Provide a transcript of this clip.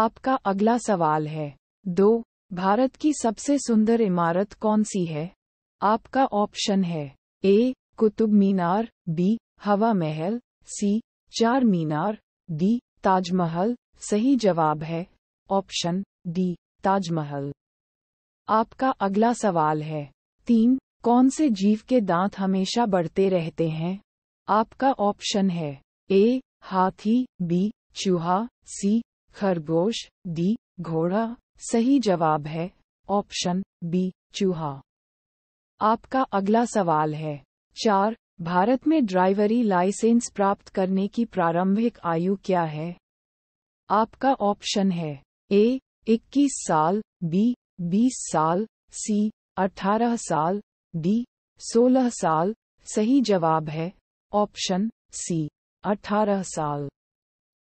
आपका अगला सवाल है दो भारत की सबसे सुंदर इमारत कौन सी है आपका ऑप्शन है ए कुतुब मीनार बी हवा महल सी चार मीनार डी ताजमहल सही जवाब है ऑप्शन डी ताजमहल आपका अगला सवाल है तीन कौन से जीव के दांत हमेशा बढ़ते रहते हैं आपका ऑप्शन है ए हाथी बी चूहा सी खरगोश डी घोड़ा सही जवाब है ऑप्शन बी चूहा आपका अगला सवाल है चार भारत में ड्राइवरी लाइसेंस प्राप्त करने की प्रारंभिक आयु क्या है आपका ऑप्शन है ए 21 साल बी 20 साल सी 18 साल डी 16 साल सही जवाब है ऑप्शन सी 18 साल